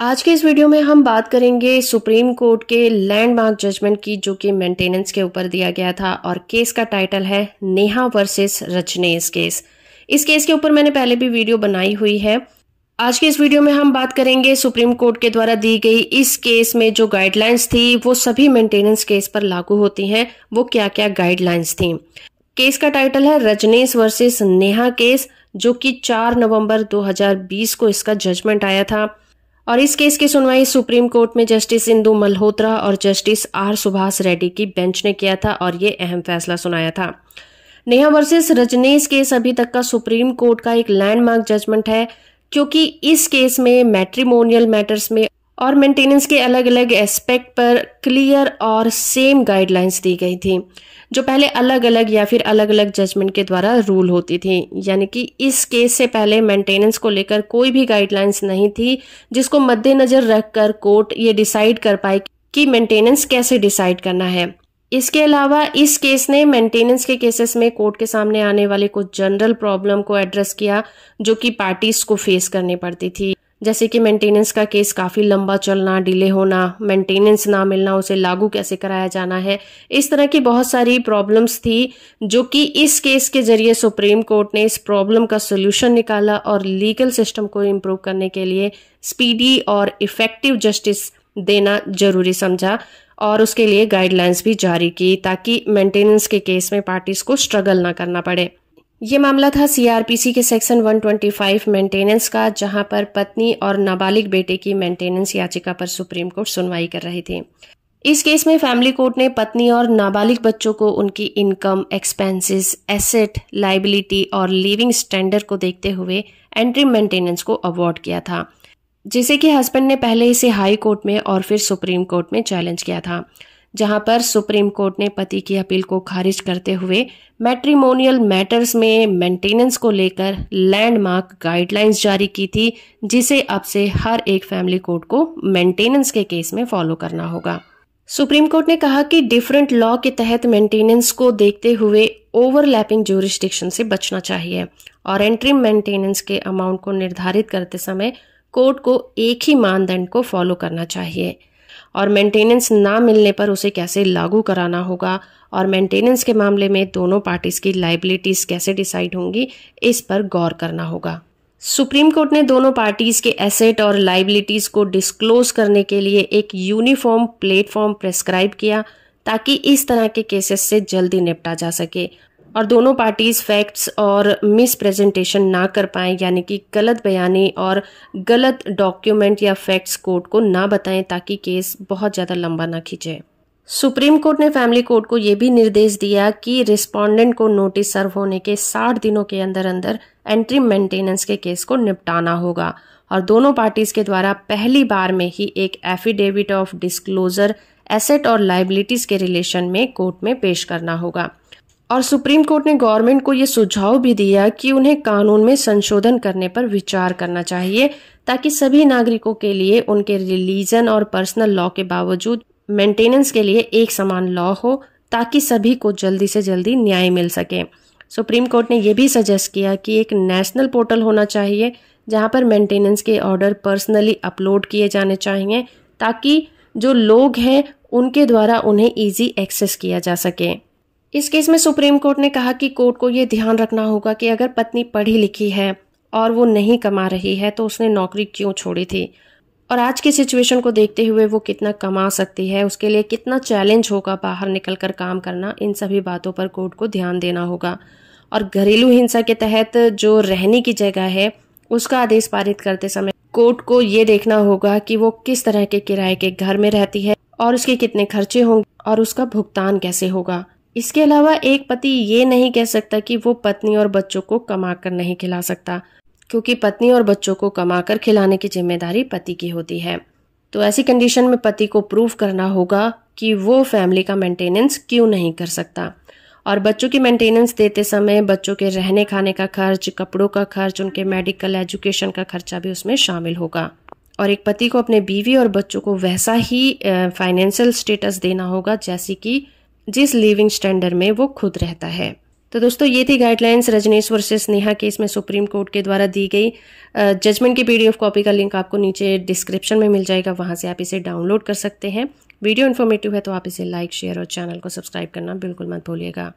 आज के इस वीडियो में हम बात करेंगे सुप्रीम कोर्ट के लैंडमार्क जजमेंट की जो कि मेंटेनेंस के ऊपर दिया गया था और केस का टाइटल है नेहा वर्सेस रजनेश केस इस केस के ऊपर मैंने पहले भी वीडियो बनाई हुई है आज के इस वीडियो में हम बात करेंगे सुप्रीम कोर्ट के द्वारा दी गई इस केस में जो गाइडलाइंस थी वो सभी मेंटेनेंस केस पर लागू होती हैं वो क्या क्या गाइडलाइंस थी केस का टाइटल है रजनेश वर्सेस नेहा केस जो कि 4 नवंबर 2020 को इसका जजमेंट आया था और इस केस की सुनवाई सुप्रीम कोर्ट में जस्टिस इंदू मल्होत्रा और जस्टिस आर सुभाष रेड्डी की बेंच ने किया था और ये अहम फैसला सुनाया था नेहा वर्सेस रजनीश केस अभी तक का सुप्रीम कोर्ट का एक लैंडमार्क जजमेंट है क्योंकि इस केस में मैट्रिमोनियल मैटर्स में और मेंटेनेंस के अलग अलग एस्पेक्ट पर क्लियर और सेम गाइडलाइंस दी गई थी जो पहले अलग अलग या फिर अलग अलग जजमेंट के द्वारा रूल होती थी यानी कि इस केस से पहले मेंटेनेंस को लेकर कोई भी गाइडलाइंस नहीं थी जिसको मद्देनजर रखकर कोर्ट ये डिसाइड कर पाए कि मेंटेनेंस कैसे डिसाइड करना है इसके अलावा इस केस ने मेंटेनेंस के केसेस में कोर्ट के सामने आने वाले कुछ जनरल प्रॉब्लम को एड्रेस किया जो कि पार्टीज को फेस करनी पड़ती थी जैसे कि मेंटेनेंस का केस काफ़ी लंबा चलना डिले होना मेंटेनेंस ना मिलना उसे लागू कैसे कराया जाना है इस तरह की बहुत सारी प्रॉब्लम्स थी जो कि इस केस के जरिए सुप्रीम कोर्ट ने इस प्रॉब्लम का सोल्यूशन निकाला और लीगल सिस्टम को इम्प्रूव करने के लिए स्पीडी और इफ़ेक्टिव जस्टिस देना जरूरी समझा और उसके लिए गाइडलाइंस भी जारी की ताकि मेंटेनेंस के केस में पार्टीज को स्ट्रगल ना करना पड़े ये मामला था सीआरपीसी के सेक्शन 125 मेंटेनेंस का जहां पर पत्नी और नाबालिग बेटे की मेंटेनेंस याचिका पर सुप्रीम कोर्ट सुनवाई कर रहे थे इस केस में फैमिली कोर्ट ने पत्नी और नाबालिग बच्चों को उनकी इनकम एक्सपेंसेस, एसेट लाइबिलिटी और लिविंग स्टैंडर्ड को देखते हुए एंट्री मेंटेनेंस को अवॉर्ड किया था जिसे कि हस्बैंड ने पहले इसे हाई कोर्ट में और फिर सुप्रीम कोर्ट में चैलेंज किया था जहां पर सुप्रीम कोर्ट ने पति की अपील को खारिज करते हुए मैट्रिमोनियल मैटर्स में मेंटेनेंस को लेकर लैंडमार्क गाइडलाइंस जारी की थी जिसे अब से हर एक फैमिली कोर्ट को मेंटेनेंस के केस में फॉलो करना होगा सुप्रीम कोर्ट ने कहा कि डिफरेंट लॉ के तहत मेंटेनेंस को देखते हुए ओवरलैपिंग जोरिस्टिक्शन से बचना चाहिए और एंट्री मेंटेनेंस के अमाउंट को निर्धारित करते समय कोर्ट को एक ही मानदंड को फॉलो करना चाहिए और मेंटेनेंस ना मिलने पर उसे कैसे लागू कराना होगा और मेंटेनेंस के मामले में दोनों पार्टीज़ की लाइबिलिटीज़ कैसे डिसाइड होंगी इस पर गौर करना होगा सुप्रीम कोर्ट ने दोनों पार्टीज के एसेट और लाइबिलिटीज को डिस्क्लोज करने के लिए एक यूनिफॉर्म प्लेटफॉर्म प्रेस्क्राइब किया ताकि इस तरह के केसेस से जल्दी निपटा जा सके और दोनों पार्टीज फैक्ट्स और मिस प्रेजेंटेशन ना कर पाए यानी कि गलत बयानी और गलत डॉक्यूमेंट या फैक्ट्स कोर्ट को ना बताएं ताकि केस बहुत ज़्यादा लंबा ना खींचे सुप्रीम कोर्ट ने फैमिली कोर्ट को यह भी निर्देश दिया कि रिस्पोंडेंट को नोटिस सर्व होने के 60 दिनों के अंदर अंदर एंट्री मेंटेनेंस के केस को निपटाना होगा और दोनों पार्टीज के द्वारा पहली बार में ही एक एफिडेविट ऑफ डिस्क्लोजर एसेट और लाइबिलिटीज के रिलेशन में कोर्ट में पेश करना होगा और सुप्रीम कोर्ट ने गवर्नमेंट को ये सुझाव भी दिया कि उन्हें कानून में संशोधन करने पर विचार करना चाहिए ताकि सभी नागरिकों के लिए उनके रिलीजन और पर्सनल लॉ के बावजूद मेंटेनेंस के लिए एक समान लॉ हो ताकि सभी को जल्दी से जल्दी न्याय मिल सके सुप्रीम कोर्ट ने यह भी सजेस्ट किया कि एक नेशनल पोर्टल होना चाहिए जहाँ पर मेंटेनेंस के ऑर्डर पर्सनली अपलोड किए जाने चाहिए ताकि जो लोग हैं उनके द्वारा उन्हें इजी एक्सेस किया जा सके इस केस में सुप्रीम कोर्ट ने कहा कि कोर्ट को ये ध्यान रखना होगा कि अगर पत्नी पढ़ी लिखी है और वो नहीं कमा रही है तो उसने नौकरी क्यों छोड़ी थी और आज की सिचुएशन को देखते हुए वो कितना कमा सकती है उसके लिए कितना चैलेंज होगा बाहर निकल कर काम करना इन सभी बातों पर कोर्ट को ध्यान देना होगा और घरेलू हिंसा के तहत जो रहने की जगह है उसका आदेश पारित करते समय कोर्ट को ये देखना होगा कि वो किस तरह के किराए के घर में रहती है और उसके कितने खर्चे होंगे और उसका भुगतान कैसे होगा इसके अलावा एक पति ये नहीं कह सकता कि वो पत्नी और बच्चों को कमा कर नहीं खिला सकता क्योंकि पत्नी और बच्चों को कमा कर खिलाने की जिम्मेदारी पति की होती है तो ऐसी कंडीशन में पति को प्रूव करना होगा कि वो फैमिली का मेंटेनेंस क्यों नहीं कर सकता और बच्चों की मेंटेनेंस देते समय बच्चों के रहने खाने का खर्च कपड़ों का खर्च उनके मेडिकल एजुकेशन का खर्चा भी उसमें शामिल होगा और एक पति को अपने बीवी और बच्चों को वैसा ही फाइनेंशियल स्टेटस देना होगा जैसे कि जिस लिविंग स्टैंडर्ड में वो खुद रहता है तो दोस्तों ये थी guidelines Rajnish versus Neha case में सुप्रीम कोर्ट के द्वारा दी गई जजमेंट की पीडीएफ कॉपी का लिंक आपको नीचे डिस्क्रिप्शन में मिल जाएगा वहां से आप इसे डाउनलोड कर सकते हैं वीडियो इन्फॉर्मेटिव है तो आप इसे लाइक शेयर और चैनल को सब्सक्राइब करना बिल्कुल मत भूलिएगा